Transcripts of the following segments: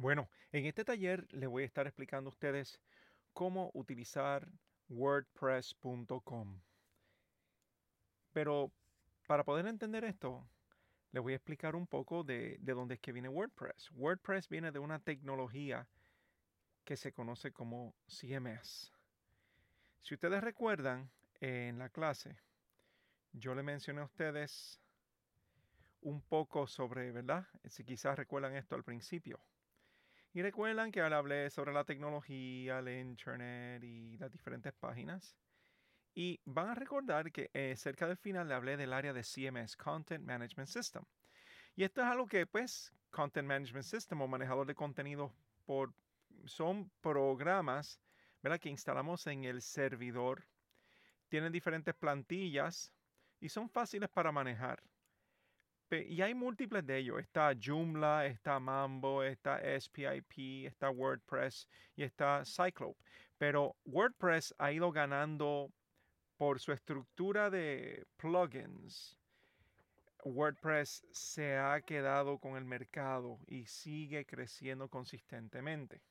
Bueno, en este taller les voy a estar explicando a ustedes cómo utilizar wordpress.com. Pero para poder entender esto, les voy a explicar un poco de, de, dónde es que viene WordPress. WordPress viene de una tecnología que se conoce como CMS. Si ustedes recuerdan, en la clase yo le mencioné a ustedes un poco sobre, ¿verdad? Si quizás recuerdan esto al principio y recuerdan que hablé sobre la tecnología, el internet y las diferentes páginas. Y van a recordar que eh, cerca del final le hablé del área de CMS, Content Management System. Y esto es algo que, pues, Content Management System o manejador de contenidos son programas ¿verdad? que instalamos en el servidor. Tienen diferentes plantillas y son fáciles para manejar y hay múltiples de ellos. Está Joomla, está Mambo, está SPIP, está WordPress y está Cyclope. Pero WordPress ha ido ganando por su estructura de plugins. WordPress se ha quedado con el mercado y sigue creciendo consistentemente.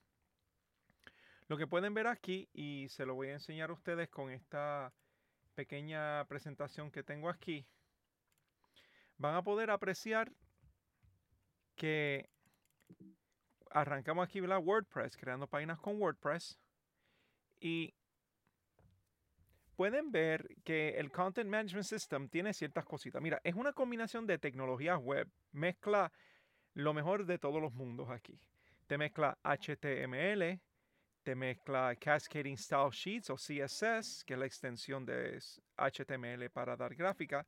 Lo que pueden ver aquí, y se lo voy a enseñar a ustedes con esta pequeña presentación que tengo aquí, van a poder apreciar que arrancamos aquí la WordPress, creando páginas con WordPress. Y pueden ver que el Content Management System tiene ciertas cositas. Mira, es una combinación de tecnologías web. Mezcla lo mejor de todos los mundos aquí. Te mezcla HTML, te mezcla Cascading Style Sheets o CSS, que es la extensión de HTML para dar gráfica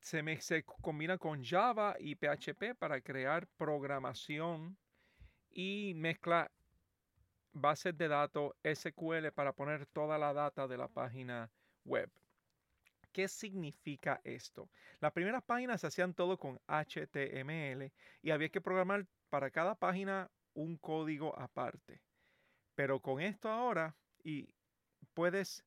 se, me, se combina con Java y PHP para crear programación y mezcla bases de datos SQL para poner toda la data de la página web. ¿Qué significa esto? Las primeras páginas se hacían todo con HTML y había que programar para cada página un código aparte. Pero con esto ahora y puedes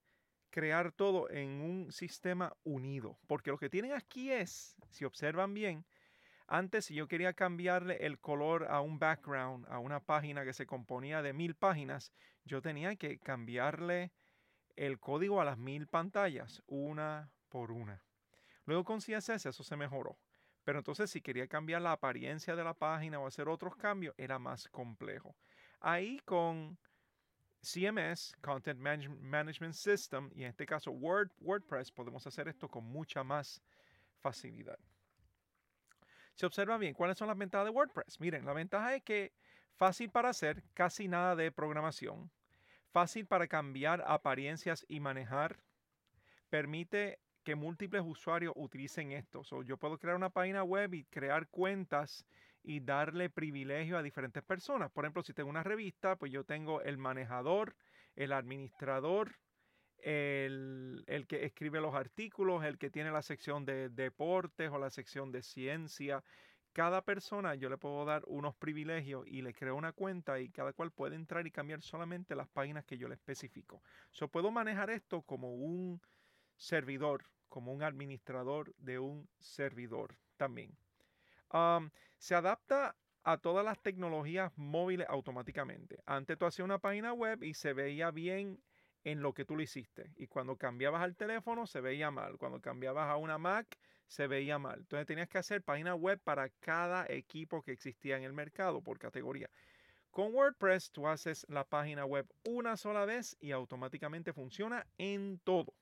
crear todo en un sistema unido. Porque lo que tienen aquí es, si observan bien, antes si yo quería cambiarle el color a un background, a una página que se componía de mil páginas, yo tenía que cambiarle el código a las mil pantallas, una por una. Luego con CSS eso se mejoró. Pero entonces si quería cambiar la apariencia de la página o hacer otros cambios, era más complejo. Ahí con CMS, Content Management System, y en este caso Word, WordPress, podemos hacer esto con mucha más facilidad. Se observa bien, ¿cuáles son las ventajas de WordPress? Miren, la ventaja es que fácil para hacer casi nada de programación, fácil para cambiar apariencias y manejar, permite que múltiples usuarios utilicen esto. So, yo puedo crear una página web y crear cuentas y darle privilegio a diferentes personas. Por ejemplo, si tengo una revista, pues yo tengo el manejador, el administrador, el, que escribe los artículos, el que tiene la sección de deportes o la sección de ciencia. Cada persona yo le puedo dar unos privilegios y le creo una cuenta y cada cual puede entrar y cambiar solamente las páginas que yo le especifico. Yo puedo manejar esto como un servidor, como un administrador de un servidor también se adapta a todas las tecnologías móviles automáticamente. Antes tú hacías una página web y se veía bien en lo que tú lo hiciste. Y cuando cambiabas al teléfono se veía mal. Cuando cambiabas a una Mac se veía mal. Entonces tenías que hacer página web para cada equipo que existía en el mercado por categoría. Con WordPress tú haces la página web una sola vez y automáticamente funciona en todo.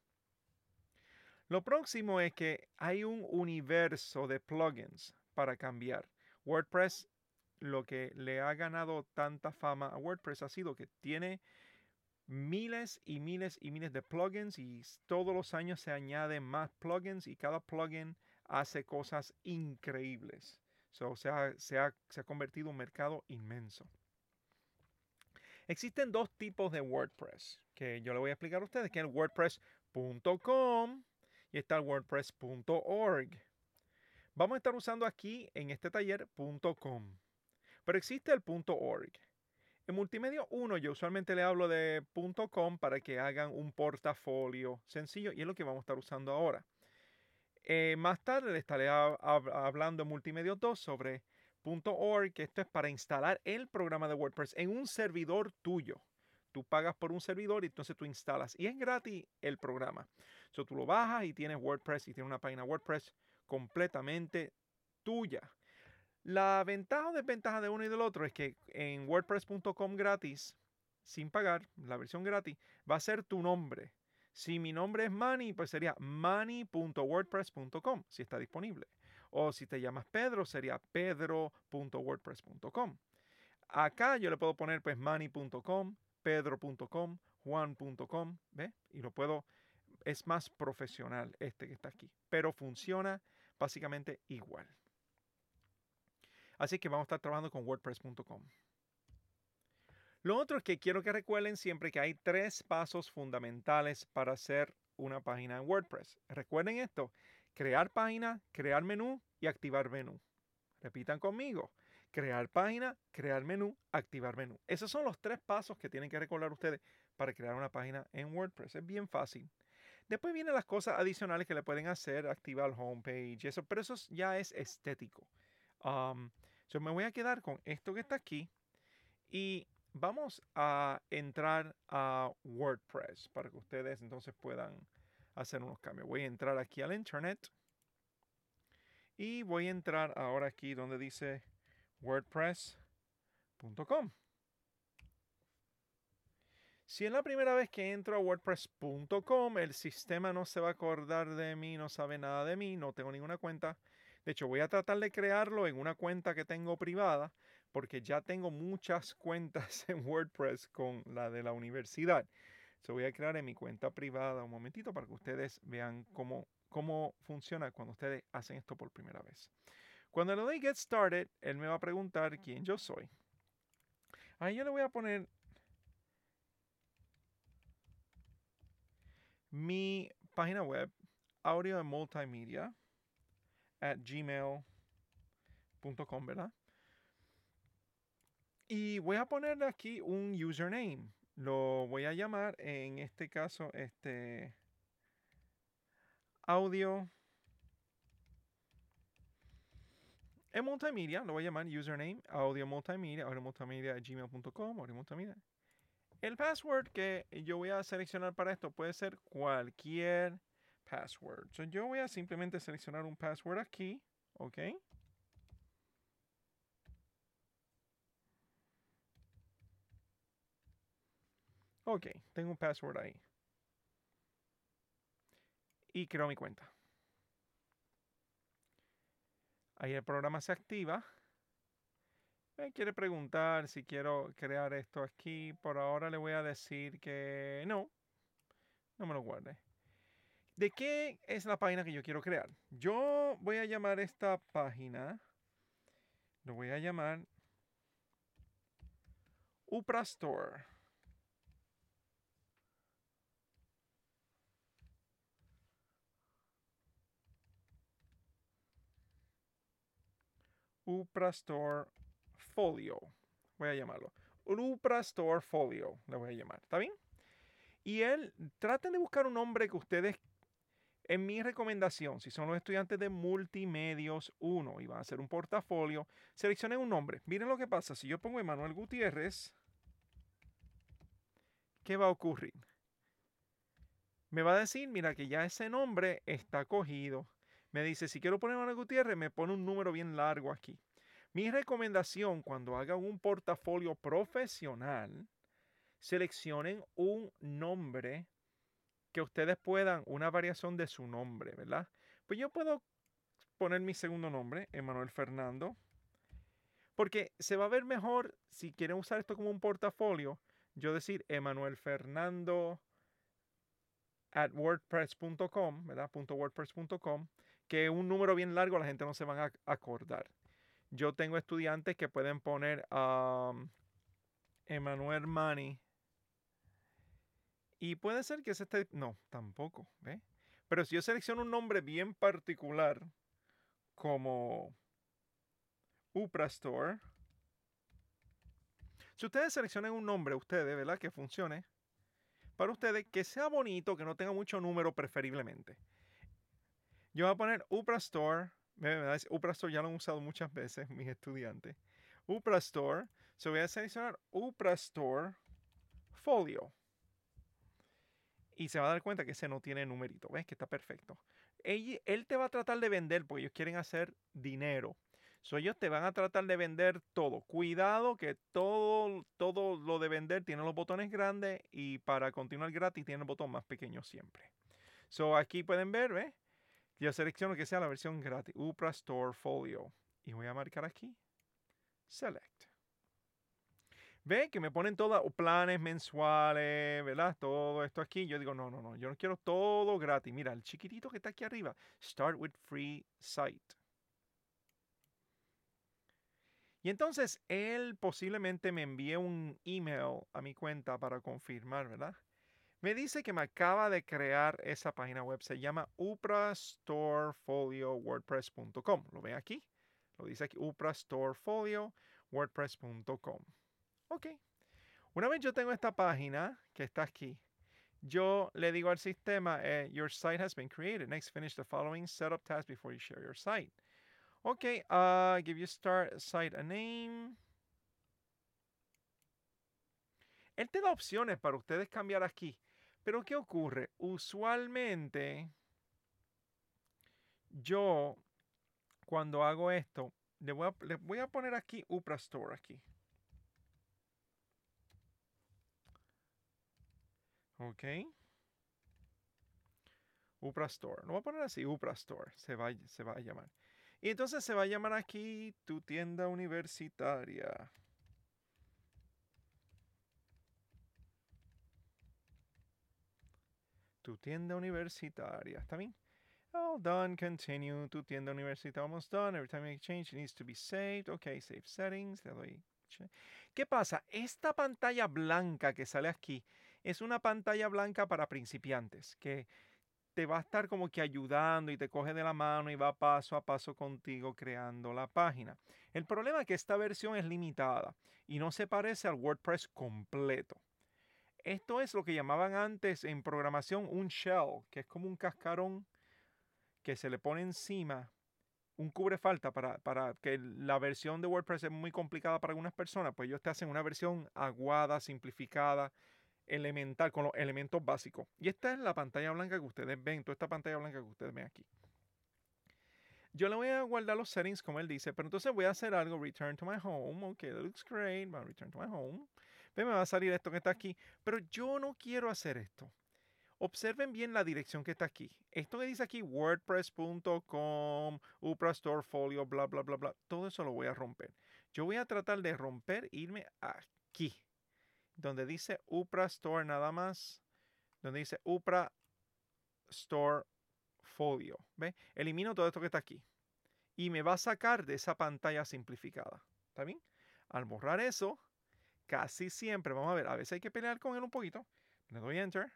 Lo próximo es que hay un universo de plugins para cambiar. WordPress, lo que le ha ganado tanta fama a WordPress ha sido que tiene miles y miles y miles de plugins y todos los años se añaden más plugins y cada plugin hace cosas increíbles. o se, ha, se, ha, convertido en un mercado inmenso. Existen dos tipos de WordPress que yo le voy a explicar a ustedes, que es el WordPress.com y está el WordPress.org. Vamos a estar usando aquí en este taller pero existe el .org. En Multimedia 1 yo usualmente le hablo de .com para que hagan un portafolio sencillo y es lo que vamos a estar usando ahora. Eh, más tarde le estaré hablando en Multimedia 2 sobre .org, que esto es para instalar el programa de WordPress en un servidor tuyo. Tú pagas por un servidor y entonces tú instalas. Y es gratis el programa. So, tú lo bajas y tienes WordPress y tienes una página WordPress completamente tuya. La ventaja o desventaja de uno y del otro es que en wordpress.com gratis, sin pagar, la versión gratis, va a ser tu nombre. Si mi nombre es Manny, pues sería manny.wordpress.com, si está disponible. O si te llamas Pedro, sería pedro.wordpress.com. Acá yo le puedo poner pues manny.com, pedro.com, juan.com, ¿ves? Y lo puedo, es más profesional este que está aquí, pero funciona básicamente igual. Así que vamos a estar trabajando con wordpress.com. Lo otro es que quiero que recuerden siempre que hay tres pasos fundamentales para hacer una página en WordPress. Recuerden esto, crear página, crear menú y activar menú. Repitan conmigo, crear página, crear menú, activar menú. Esos son los tres pasos que tienen que recordar ustedes para crear una página en WordPress. Es bien fácil. Después vienen las cosas adicionales que le pueden hacer, activar el homepage, eso, pero eso ya es estético. Um, yo me voy a quedar con esto que está aquí y vamos a entrar a WordPress para que ustedes entonces puedan hacer unos cambios. Voy a entrar aquí al internet y voy a entrar ahora aquí donde dice wordpress.com. Si es la primera vez que entro a wordpress.com, el sistema no se va a acordar de mí, no sabe nada de mí, no tengo ninguna cuenta. De hecho, voy a tratar de crearlo en una cuenta que tengo privada, porque ya tengo muchas cuentas en WordPress con la de la universidad. Se voy a crear en mi cuenta privada un momentito para que ustedes vean cómo, cómo funciona cuando ustedes hacen esto por primera vez. Cuando le doy Get Started, él me va a preguntar quién yo soy. Ahí yo le voy a poner mi página web, audio de multimedia, at gmail.com, ¿verdad? Y voy a ponerle aquí un username. Lo voy a llamar, en este caso, este audio en multimedia, lo voy a llamar username audio multimedia, audio multimedia gmail.com, audio multimedia. El password que yo voy a seleccionar para esto puede ser cualquier password. yo voy a simplemente seleccionar un password aquí, ¿ok? Ok, tengo un password ahí. Y creo mi cuenta. Ahí el programa se activa quiere preguntar si quiero crear esto aquí. Por ahora le voy a decir que no, no me lo guarde. ¿De qué es la página que yo quiero crear? Yo voy a llamar esta página, lo voy a llamar Uprastore. Uprastore Folio, voy a llamarlo. Upra Store Folio, le voy a llamar, ¿está bien? Y él, traten de buscar un nombre que ustedes, en mi recomendación, si son los estudiantes de Multimedios 1 y van a hacer un portafolio, seleccionen un nombre. Miren lo que pasa, si yo pongo Emanuel Gutiérrez, ¿qué va a ocurrir? Me va a decir, mira que ya ese nombre está cogido. Me dice, si quiero poner Emanuel Gutiérrez, me pone un número bien largo aquí. Mi recomendación cuando hagan un portafolio profesional, seleccionen un nombre que ustedes puedan, una variación de su nombre, ¿verdad? Pues yo puedo poner mi segundo nombre, Emanuel Fernando, porque se va a ver mejor si quieren usar esto como un portafolio, yo decir Emanuel Fernando at wordpress.com, ¿verdad? .wordpress.com, que un número bien largo la gente no se van a acordar. Yo tengo estudiantes que pueden poner a um, Emanuel Mani. Y puede ser que ese este. No, tampoco. Pero si yo selecciono un nombre bien particular, como Uprastore. Si ustedes seleccionan un nombre, ustedes, ¿verdad? Que funcione. Para ustedes, que sea bonito, que no tenga mucho número preferiblemente. Yo voy a poner Uprastore Uprastore ya lo han usado muchas veces mis estudiantes. Uprastore. se voy a seleccionar Uprastore Folio. Y se va a dar cuenta que ese no tiene numerito. ¿Ves? Que está perfecto. Él, te va a tratar de vender porque ellos quieren hacer dinero. So ellos te van a tratar de vender todo. Cuidado que todo, todo lo de vender tiene los botones grandes y para continuar gratis tiene el botón más pequeño siempre. So aquí pueden ver, ¿ves? Yo selecciono que sea la versión gratis, Upra Store Folio. Y voy a marcar aquí, Select. Ve que me ponen todos planes mensuales, ¿verdad? Todo esto aquí. Yo digo, no, no, no, yo no quiero todo gratis. Mira, el chiquitito que está aquí arriba, Start with Free Site. Y entonces él posiblemente me envíe un email a mi cuenta para confirmar, ¿verdad? Me dice que me acaba de crear esa página web. Se llama uprastorefolio.wordpress.com. Lo ve aquí. Lo dice aquí, uprastorefolio.wordpress.com. Ok. Una vez yo tengo esta página que está aquí, yo le digo al sistema, eh, your site has been created. Next, finish the following setup task before you share your site. Ok, ah, give your start site a name. Él te da opciones para ustedes cambiar aquí pero ¿qué ocurre? Usualmente yo cuando hago esto, le voy a, poner aquí Store aquí. Ok. Store no voy a poner así, Store Se va, se va a llamar. Y entonces se va a llamar aquí tu tienda universitaria. tu tienda universitaria. ¿Está bien? All oh, done, continue, tu tienda universitaria, almost done. Every time you change, it needs to be saved. Ok, save settings, le doy. ¿Qué pasa? Esta pantalla blanca que sale aquí es una pantalla blanca para principiantes, que te va a estar como que ayudando y te coge de la mano y va paso a paso contigo creando la página. El problema es que esta versión es limitada y no se parece al WordPress completo. Esto es lo que llamaban antes en programación un shell, que es como un cascarón que se le pone encima, un cubre falta para, que la versión de WordPress es muy complicada para algunas personas, pues ellos te hacen una versión aguada, simplificada, elemental, con los elementos básicos. Y esta es la pantalla blanca que ustedes ven, toda esta pantalla blanca que ustedes ven aquí. Yo le voy a guardar los settings como él dice, pero entonces voy a hacer algo, return to my home, ok, that looks great, but return to my home ve, me va a salir esto que está aquí, pero yo no quiero hacer esto. Observen bien la dirección que está aquí. Esto que dice aquí, wordpress.com, uprastorefolio, bla, bla, bla, bla, todo eso lo voy a romper. Yo voy a tratar de romper, irme aquí, donde dice uprastore nada más, donde dice uprastorefolio. ¿Ve? Elimino todo esto que está aquí. Y me va a sacar de esa pantalla simplificada. ¿Está bien? Al borrar eso, casi siempre, vamos a ver, a veces hay que pelear con él un poquito. Le doy enter.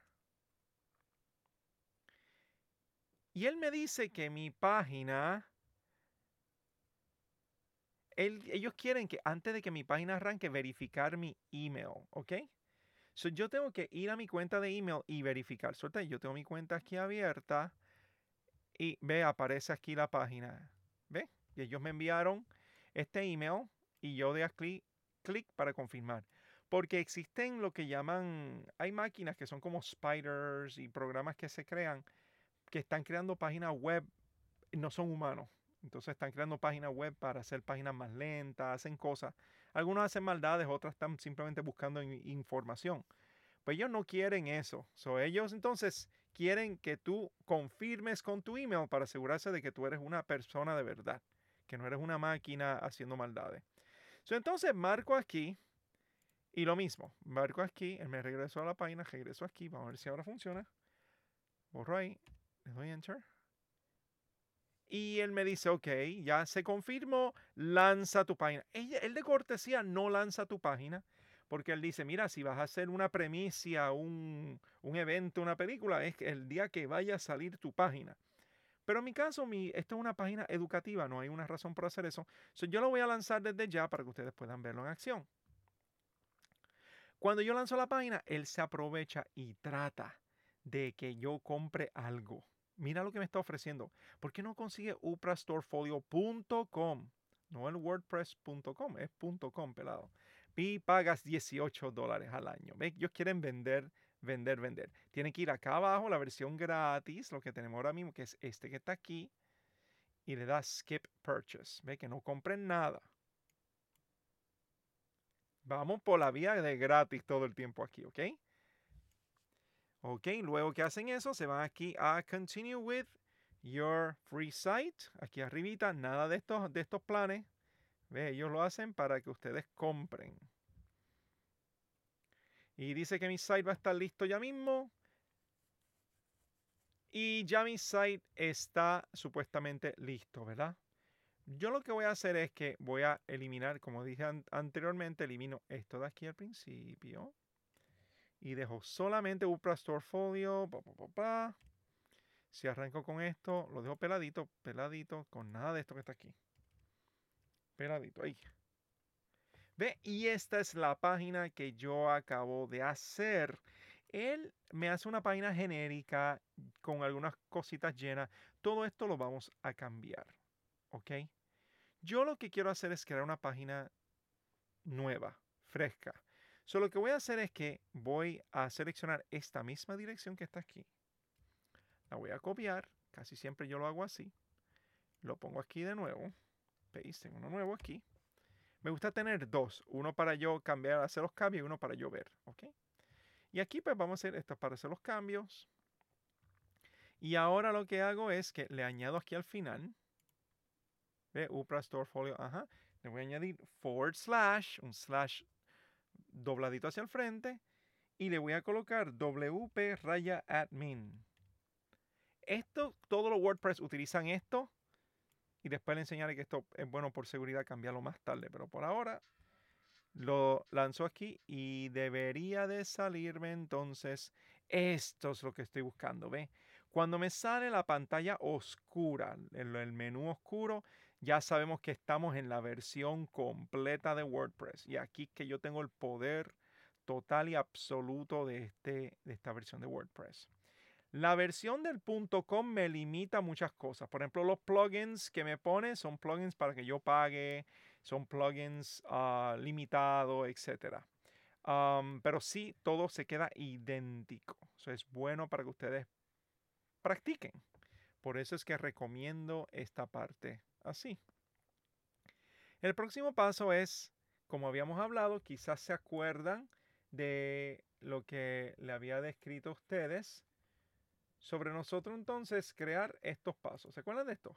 Y él me dice que mi página... ellos quieren que antes de que mi página arranque, verificar mi email, ¿ok? So, yo tengo que ir a mi cuenta de email y verificar. Suerte, yo tengo mi cuenta aquí abierta y ve, aparece aquí la página. ¿Ve? Y ellos me enviaron este email y yo de aquí clic para confirmar. Porque existen lo que llaman, hay máquinas que son como spiders y programas que se crean, que están creando páginas web, no son humanos. Entonces están creando páginas web para hacer páginas más lentas, hacen cosas. Algunos hacen maldades, otras están simplemente buscando información. Pues ellos no quieren eso. So, ellos entonces quieren que tú confirmes con tu email para asegurarse de que tú eres una persona de verdad, que no eres una máquina haciendo maldades entonces marco aquí y lo mismo, marco aquí, él me regreso a la página, regreso aquí, vamos a ver si ahora funciona. Borro ahí, le doy enter. Y él me dice, ok, ya se confirmó, lanza tu página. Él, de cortesía no lanza tu página, porque él dice, mira, si vas a hacer una premicia, un, un evento, una película, es el día que vaya a salir tu página. Pero en mi caso, mi, esto es una página educativa, no hay una razón por hacer eso. yo lo voy a lanzar desde ya para que ustedes puedan verlo en acción. Cuando yo lanzo la página, él se aprovecha y trata de que yo compre algo. Mira lo que me está ofreciendo. ¿Por qué no consigue uprastorefolio.com? No el wordpress.com, es .com, pelado. Y pagas 18 dólares al año. ¿Ves? Ellos quieren vender vender, vender. Tiene que ir acá abajo, la versión gratis, lo que tenemos ahora mismo, que es este que está aquí, y le da skip purchase. Ve que no compren nada. Vamos por la vía de gratis todo el tiempo aquí, ¿ok? Ok, luego que hacen eso, se van aquí a continue with your free site. Aquí arribita, nada de estos, de estos planes. Ve, ellos lo hacen para que ustedes compren. Y dice que mi site va a estar listo ya mismo. Y ya mi site está supuestamente listo, ¿verdad? Yo lo que voy a hacer es que voy a eliminar, como dije anteriormente, elimino esto de aquí al principio. Y dejo solamente un Portfolio. Pa, si arranco con esto, lo dejo peladito, peladito, con nada de esto que está aquí. Peladito, ahí. Ve, y esta es la página que yo acabo de hacer. Él me hace una página genérica con algunas cositas llenas. Todo esto lo vamos a cambiar. ¿Ok? Yo lo que quiero hacer es crear una página nueva, fresca. So, lo que voy a hacer es que voy a seleccionar esta misma dirección que está aquí. La voy a copiar. Casi siempre yo lo hago así. Lo pongo aquí de nuevo. Paste, tengo uno nuevo aquí. Me gusta tener dos, uno para yo cambiar, hacer los cambios y uno para yo ver, ¿ok? Y aquí pues vamos a hacer esto para hacer los cambios. Y ahora lo que hago es que le añado aquí al final, ¿ve? Upra Store Folio, ajá, le voy a añadir forward slash, un slash dobladito hacia el frente, y le voy a colocar wp raya admin. Esto, todos los WordPress utilizan esto y después le enseñaré que esto es bueno por seguridad cambiarlo más tarde, pero por ahora lo lanzo aquí y debería de salirme entonces. Esto es lo que estoy buscando, ¿ve? Cuando me sale la pantalla oscura, el, el menú oscuro, ya sabemos que estamos en la versión completa de WordPress. Y aquí es que yo tengo el poder total y absoluto de, este, de esta versión de WordPress. La versión del .com me limita muchas cosas. Por ejemplo, los plugins que me pone son plugins para que yo pague, son plugins ah, limitados, etc. pero sí, todo se queda idéntico. es bueno para que ustedes practiquen. Por eso es que recomiendo esta parte así. El próximo paso es, como habíamos hablado, quizás se acuerdan de lo que le había descrito a ustedes sobre nosotros entonces crear estos pasos. ¿Se acuerdan de esto?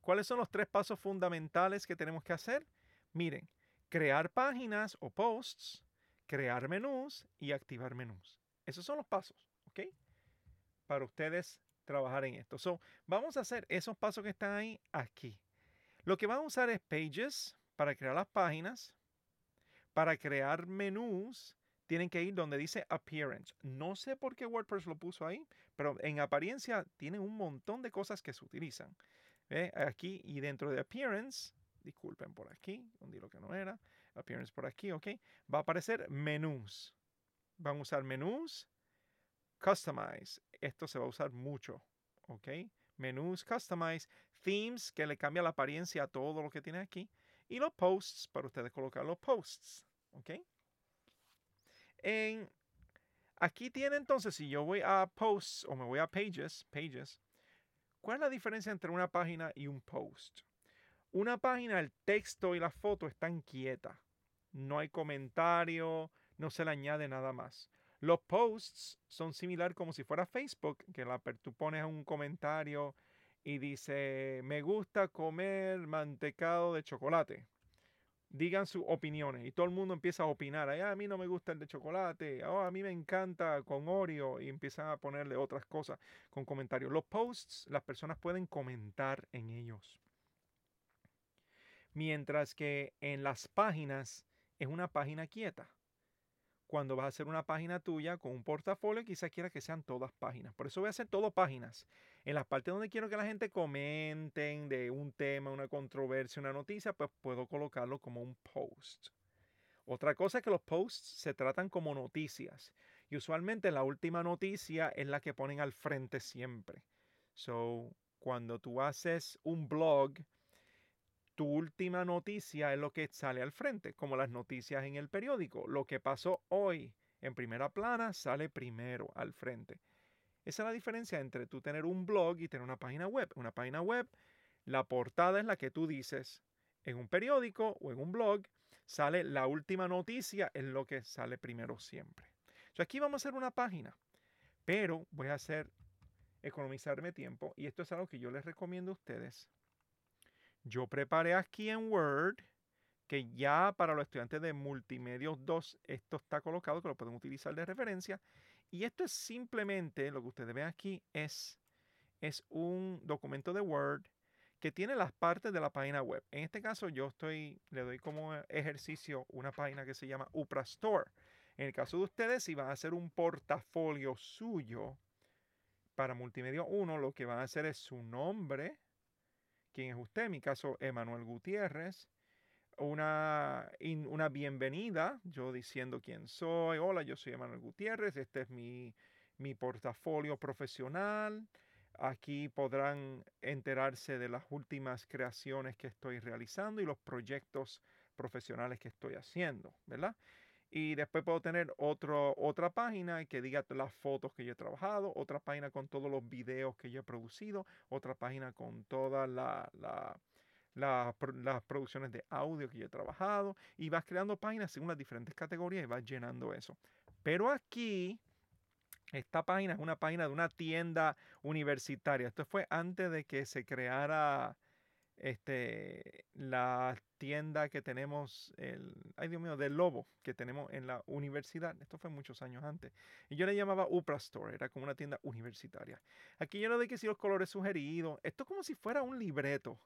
¿Cuáles son los tres pasos fundamentales que tenemos que hacer? Miren, crear páginas o posts, crear menús y activar menús. Esos son los pasos, ¿ok? Para ustedes trabajar en esto. So, vamos a hacer esos pasos que están ahí aquí. Lo que vamos a usar es pages para crear las páginas, para crear menús tienen que ir donde dice appearance. No sé por qué WordPress lo puso ahí, pero en apariencia tiene un montón de cosas que se utilizan. ¿eh? Aquí y dentro de appearance, disculpen por aquí, donde lo que no era, appearance por aquí, ok, va a aparecer menús. Van a usar menús, customize. Esto se va a usar mucho, ok. Menús, customize, themes, que le cambia la apariencia a todo lo que tiene aquí. Y los posts, para ustedes colocar los posts, ok. En, aquí tiene entonces, si yo voy a posts o me voy a pages, pages, ¿cuál es la diferencia entre una página y un post? Una página, el texto y la foto están quietas. No hay comentario, no se le añade nada más. Los posts son similar como si fuera Facebook, que la, tú pones un comentario y dice, me gusta comer mantecado de chocolate digan sus opiniones y todo el mundo empieza a opinar. a mí no me gusta el de chocolate, oh, a mí me encanta con Oreo y empiezan a ponerle otras cosas con comentarios. Los posts, las personas pueden comentar en ellos. Mientras que en las páginas es una página quieta cuando vas a hacer una página tuya con un portafolio, quizás quieras que sean todas páginas. Por eso voy a hacer todo páginas. En las partes donde quiero que la gente comenten de un tema, una controversia, una noticia, pues puedo colocarlo como un post. Otra cosa es que los posts se tratan como noticias. Y usualmente la última noticia es la que ponen al frente siempre. So, cuando tú haces un blog, tu última noticia es lo que sale al frente, como las noticias en el periódico. Lo que pasó hoy en primera plana sale primero al frente. Esa es la diferencia entre tú tener un blog y tener una página web. Una página web, la portada es la que tú dices en un periódico o en un blog, sale la última noticia, es lo que sale primero siempre. Entonces aquí vamos a hacer una página, pero voy a hacer economizarme tiempo y esto es algo que yo les recomiendo a ustedes yo preparé aquí en Word, que ya para los estudiantes de Multimedios 2 esto está colocado, que lo pueden utilizar de referencia. Y esto es simplemente, lo que ustedes ven aquí es, es un documento de Word que tiene las partes de la página web. En este caso yo estoy, le doy como ejercicio una página que se llama Upra Store. En el caso de ustedes, si van a hacer un portafolio suyo para Multimedia 1, lo que van a hacer es su nombre, quién es usted, en mi caso, Emanuel Gutiérrez. Una, una bienvenida, yo diciendo quién soy, hola, yo soy Emanuel Gutiérrez, este es mi, mi portafolio profesional, Aquí podrán enterarse de las últimas creaciones que estoy realizando y los proyectos profesionales que estoy haciendo, ¿verdad? Y después puedo tener otro, otra página que diga las fotos que yo he trabajado, otra página con todos los videos que yo he producido, otra página con todas las producciones de audio que yo he trabajado. Y vas creando páginas según las diferentes categorías y vas llenando eso. Pero aquí, esta página es una página de una tienda universitaria. Esto fue antes de que se creara este, tienda tienda que tenemos, el, ay Dios mío, del lobo que tenemos en la universidad. Esto fue muchos años antes. Y yo le llamaba Upra Store, era como una tienda universitaria. Aquí yo le de que si los colores sugeridos, esto es como si fuera un libreto.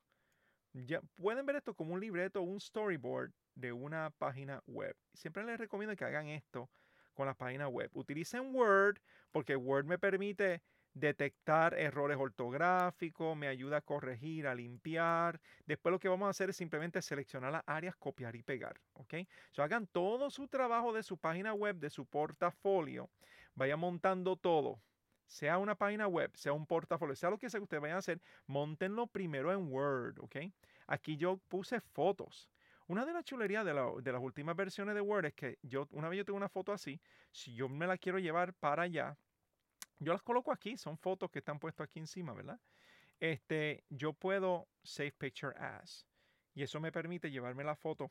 Ya, pueden ver esto como un libreto, un storyboard de una página web. Siempre les recomiendo que hagan esto con la página web. Utilicen Word porque Word me permite detectar errores ortográficos, me ayuda a corregir, a limpiar. Después lo que vamos a hacer es simplemente seleccionar las áreas, copiar y pegar. ¿ok? So, hagan todo su trabajo de su página web, de su portafolio. Vaya montando todo. Sea una página web, sea un portafolio, sea lo que sea que ustedes vayan a hacer, montenlo primero en Word, ¿ok? Aquí yo puse fotos. Una de las chulerías de, de, las últimas versiones de Word es que yo, una vez yo tengo una foto así, si yo me la quiero llevar para allá, yo las coloco aquí, son fotos que están puestas aquí encima, ¿verdad? Este, yo puedo Save Picture As y eso me permite llevarme la foto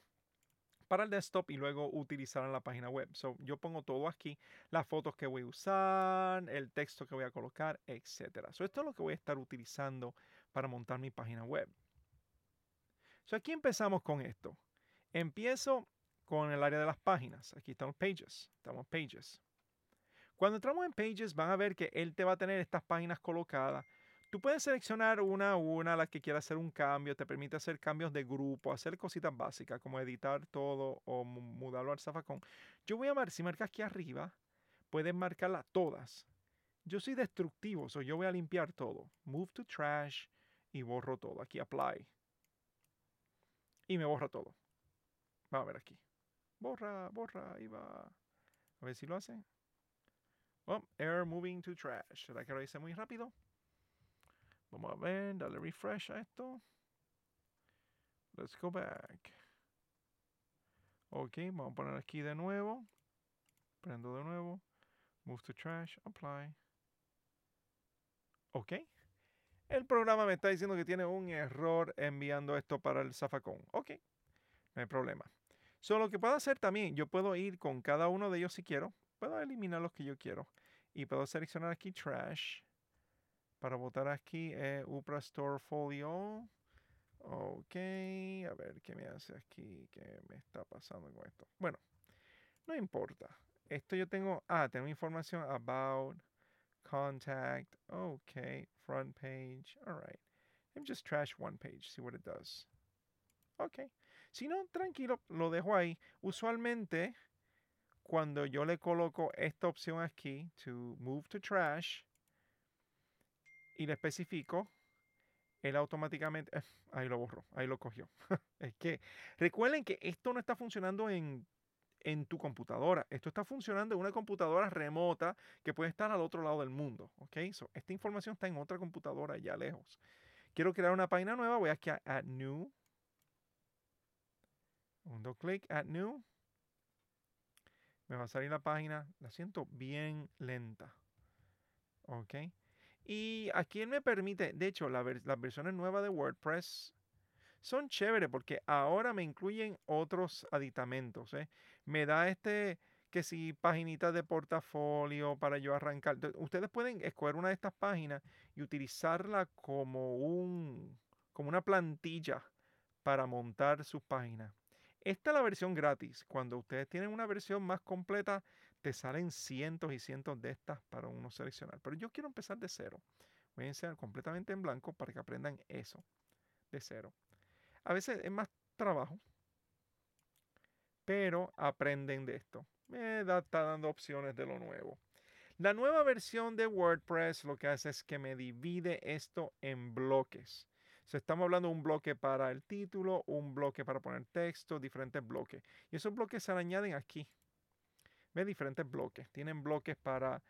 para el desktop y luego utilizarla en la página web. So, yo pongo todo aquí, las fotos que voy a usar, el texto que voy a colocar, etc. So, esto es lo que voy a estar utilizando para montar mi página web. aquí empezamos con esto. Empiezo con el área de las páginas. Aquí están los pages. Estamos pages. Cuando entramos en Pages van a ver que él te va a tener estas páginas colocadas. Tú puedes seleccionar una a una la que quieras hacer un cambio, te permite hacer cambios de grupo, hacer cositas básicas como editar todo o mudarlo al zafacón. Yo voy a marcar, si marcas aquí arriba, puedes marcarlas todas. Yo soy destructivo, sea, yo voy a limpiar todo. Move to trash y borro todo. Aquí apply. Y me borra todo. Vamos a ver aquí. Borra, borra, ahí va. A ver si lo hace. Oh, error moving to trash. ¿Será que lo hice muy rápido? Vamos a ver, dale refresh a esto. Let's go back. Ok, vamos a poner aquí de nuevo. Prendo de nuevo. Move to trash, apply. Ok. El programa me está diciendo que tiene un error enviando esto para el zafacón. Ok, no hay problema. Solo que puedo hacer también, yo puedo ir con cada uno de ellos si quiero puedo eliminar los que yo quiero. Y puedo seleccionar aquí Trash. Para botar aquí eh, Store Folio. Ok, a ver qué me hace aquí, qué me está pasando con esto. Bueno, no importa. Esto yo tengo, ah, tengo información about, contact, ok, front page, alright. I'm just trash one page, see what it does. Ok, si no, tranquilo, lo dejo ahí. Usualmente cuando yo le coloco esta opción aquí, to move to trash, y le especifico, él automáticamente, ahí lo borró, ahí lo cogió. es que recuerden que esto no está funcionando en, tu computadora, esto está funcionando en una computadora remota que puede estar al otro lado del mundo. ¿ok? esta información está en otra computadora ya lejos. Quiero crear una página nueva, voy aquí a Add New. Un clic, Add New. Me va a salir la página. La siento bien lenta. Ok. Y aquí él me permite, de hecho, las versiones nuevas de WordPress son chéveres porque ahora me incluyen otros aditamentos. ¿eh? Me da este, que si paginita de portafolio para yo arrancar. Ustedes pueden escoger una de estas páginas y utilizarla como un como una plantilla para montar sus páginas. Esta es la versión gratis. Cuando ustedes tienen una versión más completa, te salen cientos y cientos de estas para uno seleccionar. Pero yo quiero empezar de cero. Voy a enseñar completamente en blanco para que aprendan eso de cero. A veces es más trabajo, pero aprenden de esto. Me eh, está dando opciones de lo nuevo. La nueva versión de WordPress lo que hace es que me divide esto en bloques estamos hablando de un bloque para el título, un bloque para poner texto, diferentes bloques. Y esos bloques se añaden aquí. Ve diferentes bloques. Tienen bloques para,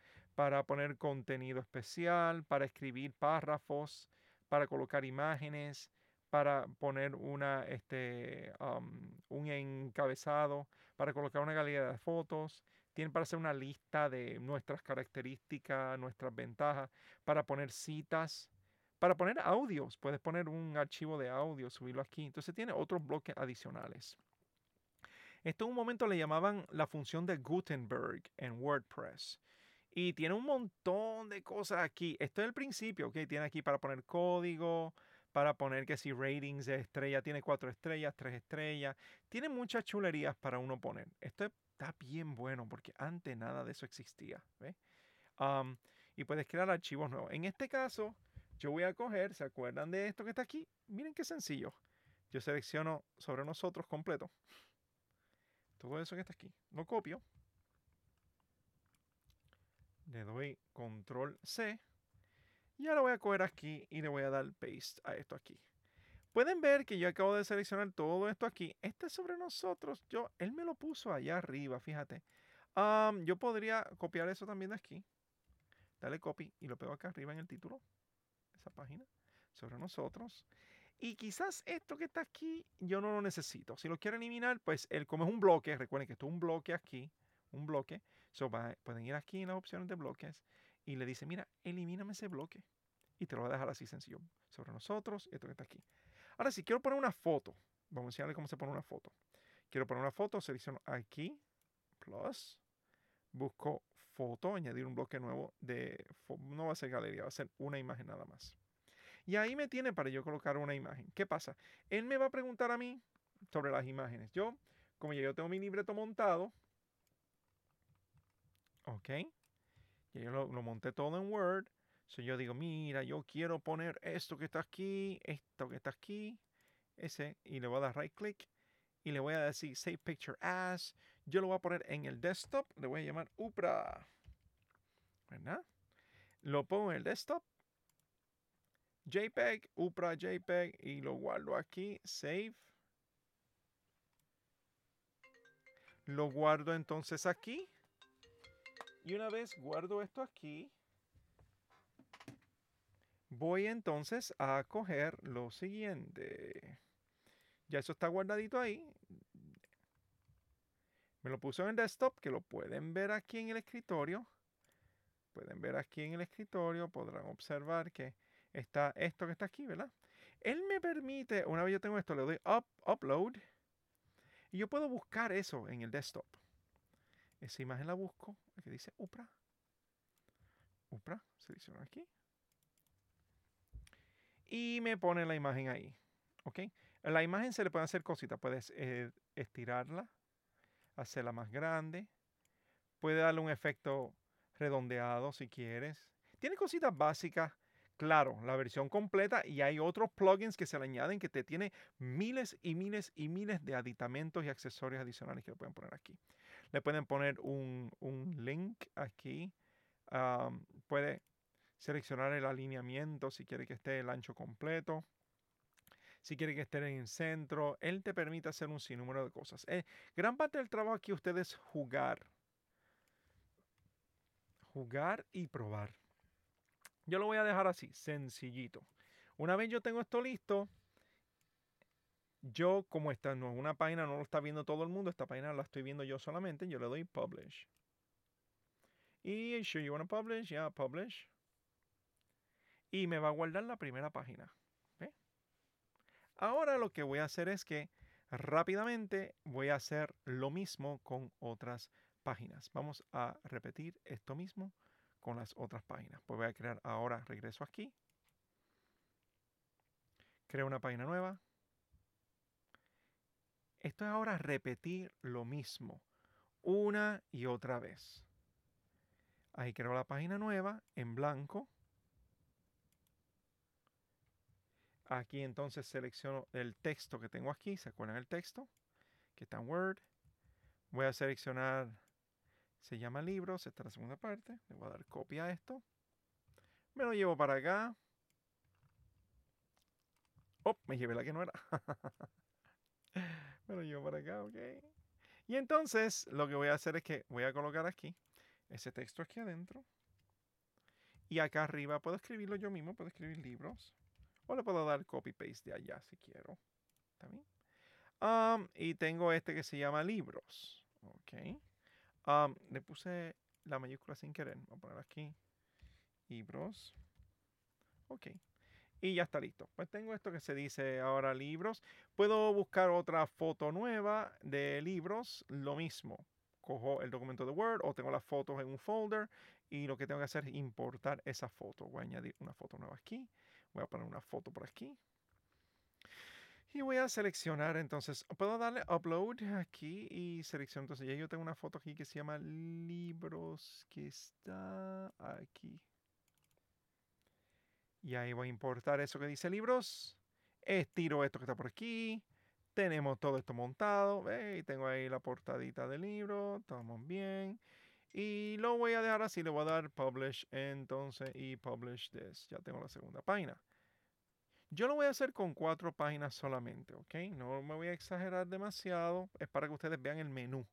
poner contenido especial, para escribir párrafos, para colocar imágenes, para poner una, este, um, un encabezado, para colocar una galería de fotos, tienen para hacer una lista de nuestras características, nuestras ventajas, para poner citas, para poner audios, puedes poner un archivo de audio, subirlo aquí. Entonces tiene otros bloques adicionales. Esto en un momento le llamaban la función de Gutenberg en WordPress. Y tiene un montón de cosas aquí. Esto es el principio, ¿ok? Tiene aquí para poner código, para poner que si ratings de estrella, tiene cuatro estrellas, tres estrellas. Tiene muchas chulerías para uno poner. Esto está bien bueno porque antes nada de eso existía. y puedes crear archivos nuevos. En este caso, yo voy a coger, ¿se acuerdan de esto que está aquí? Miren qué sencillo. Yo selecciono sobre nosotros completo. Todo eso que está aquí. Lo copio. Le doy control C. Y ahora voy a coger aquí y le voy a dar paste a esto aquí. Pueden ver que yo acabo de seleccionar todo esto aquí. Este sobre nosotros. Yo, él me lo puso allá arriba, fíjate. yo podría copiar eso también de aquí. Dale copy y lo pego acá arriba en el título página, sobre nosotros. Y quizás esto que está aquí yo no lo necesito. Si lo quiero eliminar, pues él como es un bloque, recuerden que esto es un bloque aquí, un bloque. So, va, pueden ir aquí en las opciones de bloques y le dice, mira, elimíname ese bloque. Y te lo va a dejar así sencillo. Sobre nosotros, esto que está aquí. Ahora, si quiero poner una foto, vamos a enseñarle cómo se pone una foto. Quiero poner una foto, selecciono aquí, plus, busco foto, añadir un bloque nuevo de, no va a ser galería, va a ser una imagen nada más. Y ahí me tiene para yo colocar una imagen. ¿Qué pasa? Él me va a preguntar a mí sobre las imágenes. Yo, como ya yo tengo mi libreto montado, ok, ya yo lo, monté todo en Word, Entonces yo digo, mira, yo quiero poner esto que está aquí, esto que está aquí, ese, y le voy a dar right click y le voy a decir save picture as, yo lo voy a poner en el desktop, le voy a llamar Upra. ¿Verdad? Lo pongo en el desktop. JPEG, Upra JPEG y lo guardo aquí, save. Lo guardo entonces aquí. Y una vez guardo esto aquí, voy entonces a coger lo siguiente. Ya eso está guardadito ahí. Me lo puso en el desktop, que lo pueden ver aquí en el escritorio. Pueden ver aquí en el escritorio, podrán observar que está esto que está aquí, ¿verdad? Él me permite, una vez yo tengo esto, le doy upload, y yo puedo buscar eso en el desktop. Esa imagen la busco, que dice UPRA. UPRA, selecciono aquí. Y me pone la imagen ahí. ¿Ok? A la imagen se le pueden hacer cositas. Puedes eh, estirarla, hacerla más grande. Puede darle un efecto redondeado si quieres. Tiene cositas básicas. Claro, la versión completa y hay otros plugins que se le añaden que te tiene miles y miles y miles de aditamentos y accesorios adicionales que le pueden poner aquí. Le pueden poner un, link aquí. puede seleccionar el alineamiento si quiere que esté el ancho completo si quiere que estén en el centro. Él te permite hacer un sinnúmero de cosas. Eh, gran parte del trabajo aquí ustedes es jugar. Jugar y probar. Yo lo voy a dejar así, sencillito. Una vez yo tengo esto listo, yo como esta no es una página, no lo está viendo todo el mundo, esta página la estoy viendo yo solamente, yo le doy publish. Y show you want to publish, ya publish. Y me va a guardar la primera página. Ahora lo que voy a hacer es que rápidamente voy a hacer lo mismo con otras páginas. Vamos a repetir esto mismo con las otras páginas. Pues voy a crear ahora, regreso aquí. Creo una página nueva. Esto es ahora repetir lo mismo una y otra vez. Ahí creo la página nueva en blanco. Aquí entonces selecciono el texto que tengo aquí. ¿Se acuerdan el texto? Que está en Word. Voy a seleccionar, se llama libros, esta es la segunda parte. Le voy a dar copia a esto. Me lo llevo para acá. Oh, me llevé la que no era. me lo llevo para acá, ok. Y entonces lo que voy a hacer es que voy a colocar aquí ese texto aquí adentro. Y acá arriba puedo escribirlo yo mismo, puedo escribir libros. O le puedo dar copy-paste de allá si quiero. ¿Está um, y tengo este que se llama libros. Ok. Um, le puse la mayúscula sin querer. Voy a poner aquí. Libros. Ok. Y ya está listo. Pues tengo esto que se dice ahora libros. Puedo buscar otra foto nueva de libros. Lo mismo. Cojo el documento de Word o tengo las fotos en un folder. Y lo que tengo que hacer es importar esa foto. Voy a añadir una foto nueva aquí. Voy a poner una foto por aquí. Y voy a seleccionar entonces, puedo darle upload aquí y selecciono. Entonces ya yo tengo una foto aquí que se llama libros que está aquí. Y ahí voy a importar eso que dice libros. Estiro esto que está por aquí. Tenemos todo esto montado. y tengo ahí la portadita del libro. Estamos bien. Y lo voy a dejar así, le voy a dar publish entonces y publish this. Ya tengo la segunda página. Yo lo voy a hacer con cuatro páginas solamente, ¿ok? No me voy a exagerar demasiado. Es para que ustedes vean el menú.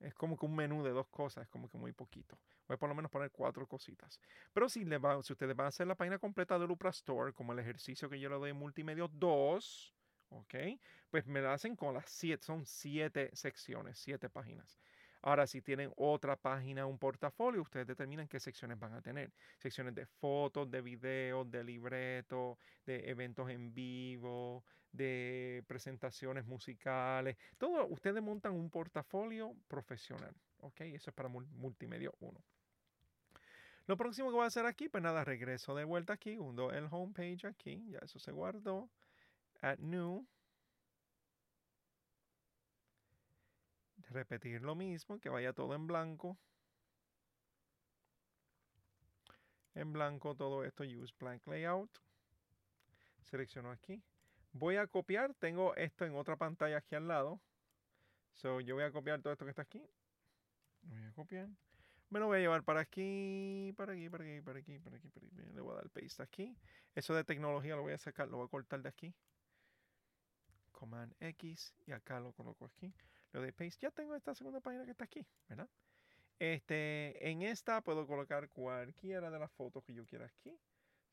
Es como que un menú de dos cosas, es como que muy poquito. Voy por lo menos poner cuatro cositas. Pero si, le va, si ustedes van a hacer la página completa de Lupra Store, como el ejercicio que yo le doy en Multimedia 2, ¿ok? Pues me la hacen con las siete, son siete secciones, siete páginas. Ahora, si tienen otra página, un portafolio, ustedes determinan qué secciones van a tener. Secciones de fotos, de videos, de libretos, de eventos en vivo, de presentaciones musicales. Todo, ustedes montan un portafolio profesional. ¿Ok? Eso es para multimedia 1. Lo próximo que voy a hacer aquí, pues nada, regreso de vuelta aquí, hundo el homepage aquí, ya eso se guardó, at new, repetir lo mismo, que vaya todo en blanco. En blanco todo esto, use blank layout. Selecciono aquí. Voy a copiar, tengo esto en otra pantalla aquí al lado. So, yo voy a copiar todo esto que está aquí. Voy a copiar. Me lo voy a llevar para aquí, para aquí, para aquí, para aquí, para aquí, para aquí. Le voy a dar paste aquí. Eso de tecnología lo voy a sacar, lo voy a cortar de aquí. Command X y acá lo coloco aquí lo de paste. Ya tengo esta segunda página que está aquí, ¿verdad? Este, en esta puedo colocar cualquiera de las fotos que yo quiera aquí.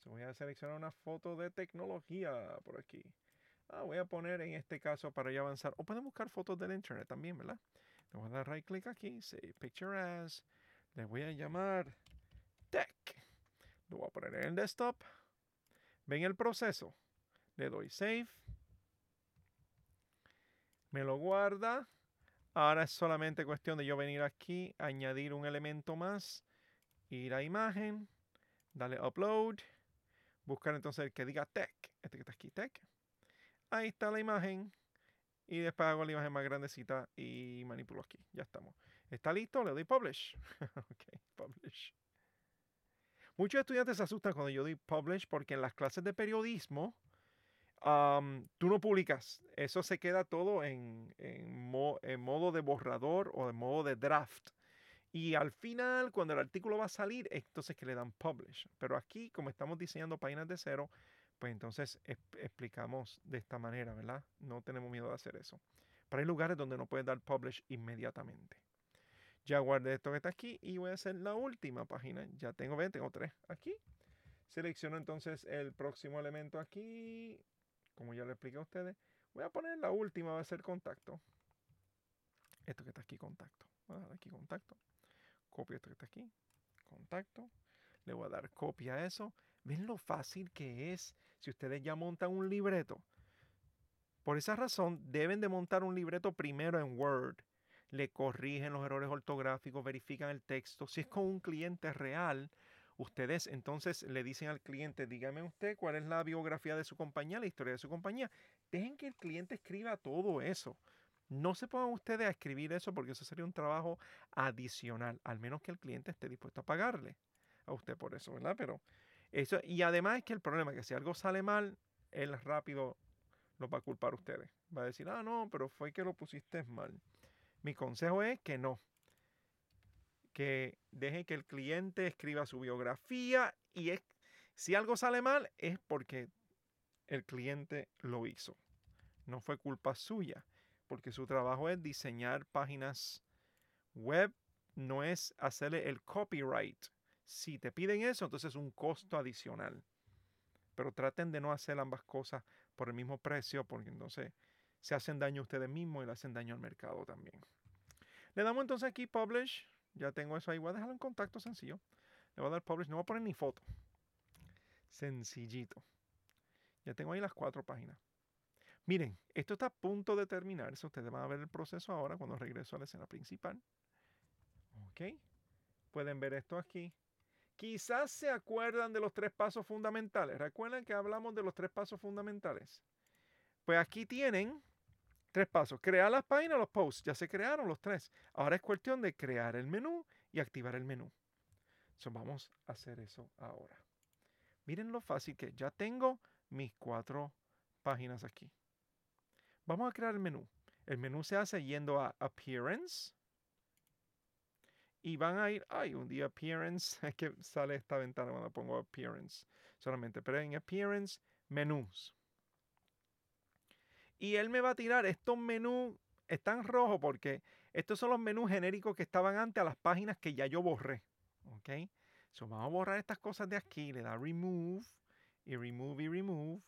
voy a seleccionar una foto de tecnología por aquí. Ah, voy a poner en este caso para ya avanzar. O pueden buscar fotos del internet también, ¿verdad? Le voy a dar right click aquí, save picture as. Le voy a llamar tech. Lo voy a poner en el desktop. Ven el proceso. Le doy save. Me lo guarda. Ahora es solamente cuestión de yo venir aquí, añadir un elemento más, ir a imagen, darle upload, buscar entonces el que diga tech, este que está aquí, tech. Ahí está la imagen. Y después hago la imagen más grandecita y manipulo aquí. Ya estamos. ¿Está listo? Le doy publish. publish. Muchos estudiantes se asustan cuando yo doy publish porque en las clases de periodismo tú no publicas. Eso se queda todo en, en, modo de borrador o en modo de draft. Y al final, cuando el artículo va a salir, entonces que le dan publish. Pero aquí, como estamos diseñando páginas de cero, pues entonces explicamos de esta manera, ¿verdad? No tenemos miedo de hacer eso. Pero hay lugares donde no puedes dar publish inmediatamente. Ya guardé esto que está aquí y voy a hacer la última página. Ya tengo 20, tengo 3 aquí. Selecciono entonces el próximo elemento aquí como ya le expliqué a ustedes, voy a poner la última, va a ser contacto. Esto que está aquí, contacto. Voy a dar aquí contacto. Copio esto que está aquí, contacto. Le voy a dar copia a eso. ¿Ven lo fácil que es si ustedes ya montan un libreto? Por esa razón, deben de montar un libreto primero en Word. Le corrigen los errores ortográficos, verifican el texto. Si es con un cliente real, Ustedes entonces le dicen al cliente, dígame usted cuál es la biografía de su compañía, la historia de su compañía. Dejen que el cliente escriba todo eso. No se pongan ustedes a escribir eso porque eso sería un trabajo adicional, al menos que el cliente esté dispuesto a pagarle a usted por eso, ¿verdad? Pero eso, y además es que el problema es que si algo sale mal, él rápido lo va a culpar a ustedes. Va a decir, ah, no, pero fue que lo pusiste mal. Mi consejo es que no, que dejen que el cliente escriba su biografía y si algo sale mal es porque el cliente lo hizo. No fue culpa suya, porque su trabajo es diseñar páginas web, no es hacerle el copyright. Si te piden eso, entonces es un costo adicional. Pero traten de no hacer ambas cosas por el mismo precio, porque entonces se hacen daño a ustedes mismos y le hacen daño al mercado también. Le damos entonces aquí publish. Ya tengo eso ahí. Voy a dejarlo en contacto sencillo. Le voy a dar publish. No voy a poner ni foto. Sencillito. Ya tengo ahí las cuatro páginas. Miren, esto está a punto de terminarse. Ustedes van a ver el proceso ahora cuando regreso a la escena principal. Ok. Pueden ver esto aquí. Quizás se acuerdan de los tres pasos fundamentales. Recuerden que hablamos de los tres pasos fundamentales. Pues aquí tienen Tres pasos. Crear las páginas, los posts. Ya se crearon los tres. Ahora es cuestión de crear el menú y activar el menú. So, vamos a hacer eso ahora. Miren lo fácil que ya tengo mis cuatro páginas aquí. Vamos a crear el menú. El menú se hace yendo a Appearance. Y van a ir, ay, un día Appearance, es que sale esta ventana cuando pongo Appearance solamente. Pero en Appearance, menús. Y él me va a tirar estos menús, están rojos porque estos son los menús genéricos que estaban antes a las páginas que ya yo borré. ¿Ok? So, vamos a borrar estas cosas de aquí. Le da remove y remove y remove.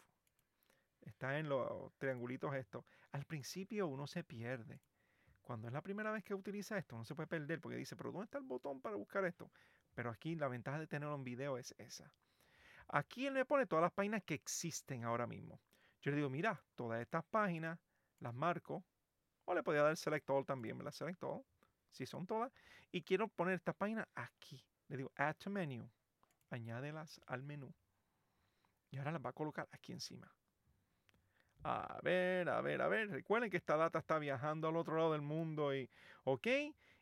Está en los triangulitos estos. Al principio uno se pierde. Cuando es la primera vez que utiliza esto, uno se puede perder porque dice, pero ¿dónde está el botón para buscar esto? Pero aquí la ventaja de tenerlo en video es esa. Aquí él me pone todas las páginas que existen ahora mismo. Yo le digo, mira, todas estas páginas las marco. O le podía dar select all también, me las select all. Si son todas. Y quiero poner estas páginas aquí. Le digo, add to menu. Añádelas al menú. Y ahora las va a colocar aquí encima. A ver, a ver, a ver. Recuerden que esta data está viajando al otro lado del mundo y... ¿Ok?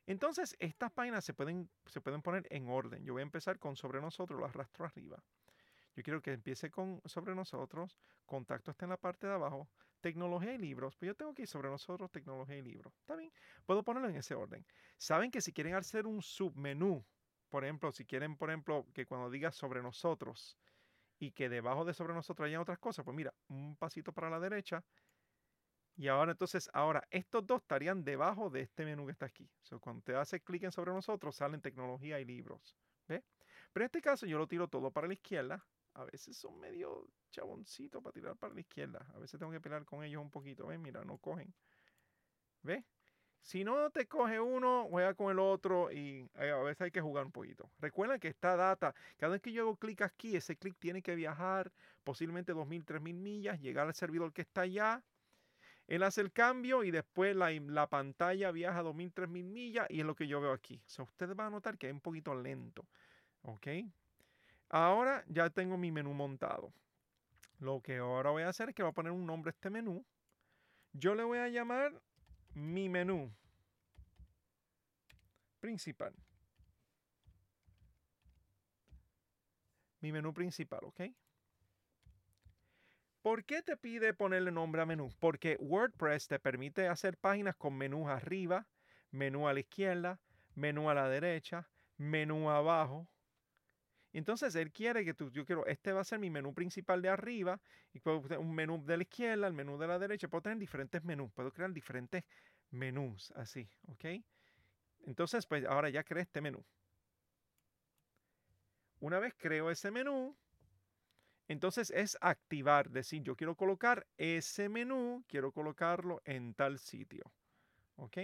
Entonces, estas páginas se pueden, se pueden poner en orden. Yo voy a empezar con sobre nosotros, lo arrastro arriba. Yo quiero que empiece con sobre nosotros, contacto está en la parte de abajo, tecnología y libros, pues yo tengo que ir sobre nosotros, tecnología y libros. ¿Está bien? Puedo ponerlo en ese orden. Saben que si quieren hacer un submenú, por ejemplo, si quieren, por ejemplo, que cuando diga sobre nosotros y que debajo de sobre nosotros haya otras cosas, pues mira, un pasito para la derecha, y ahora entonces, ahora estos dos estarían debajo de este menú que está aquí. sea, cuando te hace clic en sobre nosotros, salen tecnología y libros. ¿Ve? Pero en este caso yo lo tiro todo para la izquierda a veces son medio chaboncitos para tirar para la izquierda. A veces tengo que pelear con ellos un poquito. Ven, Mira, no cogen. ¿Ves? Si no te coge uno, juega con el otro y eh, a veces hay que jugar un poquito. Recuerda que esta data, cada vez que yo hago clic aquí, ese clic tiene que viajar posiblemente 2.000, 3.000 millas, llegar al servidor que está allá. Él hace el cambio y después la, pantalla viaja 2.000, 3.000 millas y es lo que yo veo aquí. ustedes van a notar que es un poquito lento. ¿Ok? Ahora ya tengo mi menú montado. Lo que ahora voy a hacer es que voy a poner un nombre a este menú. Yo le voy a llamar mi menú principal. Mi menú principal, ¿ok? ¿Por qué te pide ponerle nombre a menú? Porque WordPress te permite hacer páginas con menús arriba, menú a la izquierda, menú a la derecha, menú abajo, entonces él quiere que tú, yo quiero, este va a ser mi menú principal de arriba, y puedo tener un menú de la izquierda, el menú de la derecha, puedo tener diferentes menús, puedo crear diferentes menús, así, ¿ok? Entonces, pues ahora ya creé este menú. Una vez creo ese menú, entonces es activar, decir, yo quiero colocar ese menú, quiero colocarlo en tal sitio, ¿ok?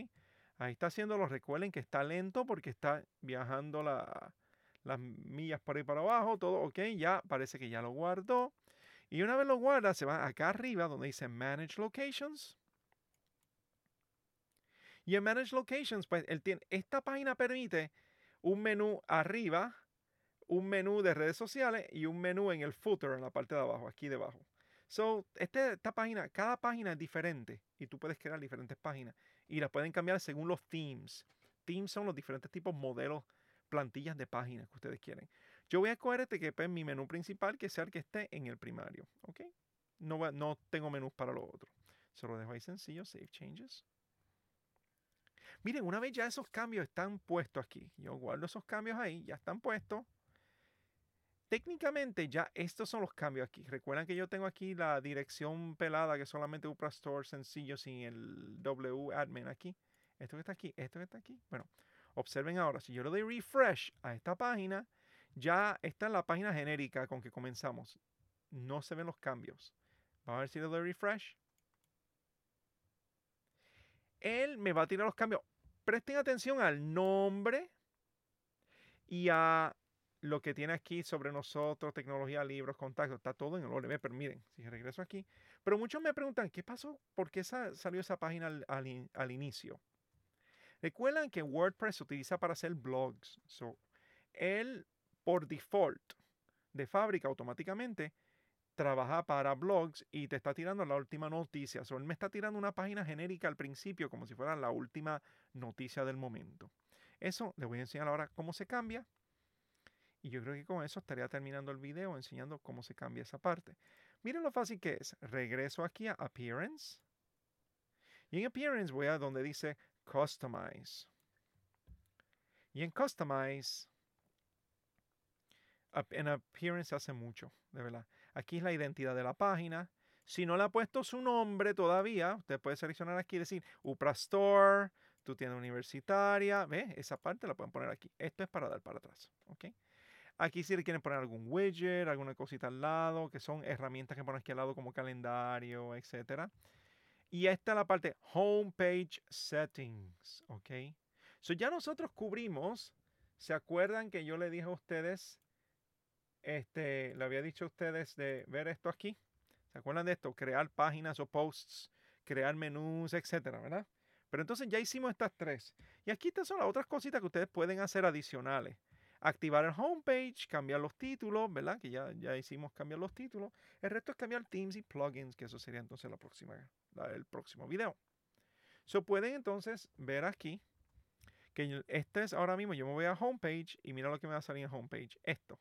Ahí está haciéndolo, recuerden que está lento porque está viajando la, las millas para ir para abajo, todo ok, ya parece que ya lo guardó. Y una vez lo guarda, se va acá arriba donde dice Manage Locations. Y en Manage Locations, pues él tiene, esta página permite un menú arriba, un menú de redes sociales y un menú en el footer, en la parte de abajo, aquí debajo. So, este, esta página, cada página es diferente y tú puedes crear diferentes páginas y las pueden cambiar según los themes. Themes son los diferentes tipos modelos plantillas de páginas que ustedes quieren. Yo voy a coger este que en pues, mi menú principal, que sea el que esté en el primario. ¿Ok? No, no tengo menús para lo otro. Se lo dejo ahí sencillo, Save Changes. Miren, una vez ya esos cambios están puestos aquí, yo guardo esos cambios ahí, ya están puestos. Técnicamente ya estos son los cambios aquí. Recuerdan que yo tengo aquí la dirección pelada que solamente Upra Store sencillo sin el W admin aquí. Esto que está aquí, esto que está aquí. Bueno, Observen ahora, si yo le doy refresh a esta página, ya está en la página genérica con que comenzamos. No se ven los cambios. Vamos a ver si le doy refresh. Él me va a tirar los cambios. Presten atención al nombre y a lo que tiene aquí sobre nosotros, tecnología, libros, contactos, está todo en el OLB, Pero miren, si regreso aquí. Pero muchos me preguntan, ¿qué pasó? ¿Por qué salió esa página al inicio? Recuerdan que WordPress se utiliza para hacer blogs. So, él, por default, de fábrica automáticamente, trabaja para blogs y te está tirando la última noticia. él me está tirando una página genérica al principio como si fuera la última noticia del momento. Eso les voy a enseñar ahora cómo se cambia. Y yo creo que con eso estaría terminando el video enseñando cómo se cambia esa parte. Miren lo fácil que es. Regreso aquí a Appearance. Y en Appearance voy a donde dice Customize. Y en Customize, en Appearance hace mucho, de verdad. Aquí es la identidad de la página. Si no le ha puesto su nombre todavía, usted puede seleccionar aquí y decir Upra Store, tu tienda universitaria. ¿Ve? Esa parte la pueden poner aquí. Esto es para dar para atrás. ¿ok? Aquí si le quieren poner algún widget, alguna cosita al lado, que son herramientas que ponen aquí al lado como calendario, etcétera. Y esta es la parte home page Settings, ¿ok? So ya nosotros cubrimos, ¿se acuerdan que yo le dije a ustedes, este, le había dicho a ustedes de ver esto aquí? ¿Se acuerdan de esto? Crear páginas o posts, crear menús, etcétera, ¿verdad? Pero entonces ya hicimos estas tres. Y aquí estas son las otras cositas que ustedes pueden hacer adicionales activar el homepage, cambiar los títulos, ¿verdad? Que ya, ya hicimos cambiar los títulos. El resto es cambiar teams y plugins, que eso sería entonces la próxima, el próximo video. se pueden entonces ver aquí que este es ahora mismo, yo me voy a homepage y mira lo que me va a salir en homepage, esto.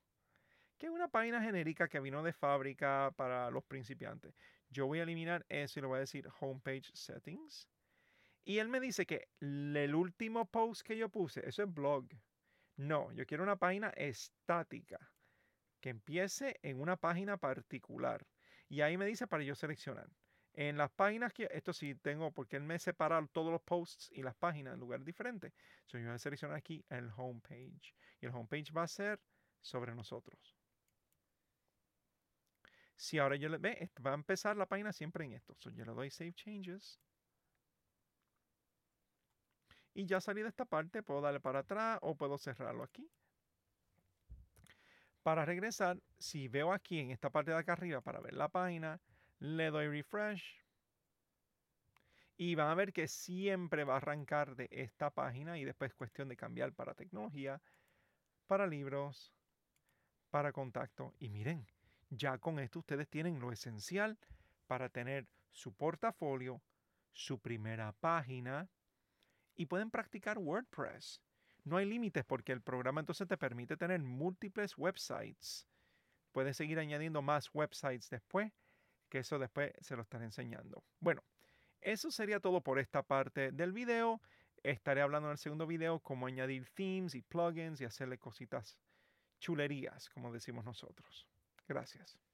Que es una página genérica que vino de fábrica para los principiantes. Yo voy a eliminar eso y le voy a decir homepage settings. Y él me dice que el último post que yo puse, eso es blog. No, yo quiero una página estática que empiece en una página particular. Y ahí me dice para yo seleccionar. En las páginas que esto sí tengo, porque él me separa todos los posts y las páginas en lugares diferentes. Entonces yo voy a seleccionar aquí el homepage. Y el homepage va a ser sobre nosotros. Si ahora yo le ve, va a empezar la página siempre en esto. yo le doy Save Changes. Y ya salí de esta parte, puedo darle para atrás o puedo cerrarlo aquí. Para regresar, si veo aquí en esta parte de acá arriba para ver la página, le doy refresh. Y van a ver que siempre va a arrancar de esta página y después cuestión de cambiar para tecnología, para libros, para contacto. Y miren, ya con esto ustedes tienen lo esencial para tener su portafolio, su primera página, y pueden practicar WordPress. No hay límites porque el programa entonces te permite tener múltiples websites. Puedes seguir añadiendo más websites después, que eso después se lo estaré enseñando. Bueno, eso sería todo por esta parte del video. Estaré hablando en el segundo video cómo añadir themes y plugins y hacerle cositas chulerías, como decimos nosotros. Gracias.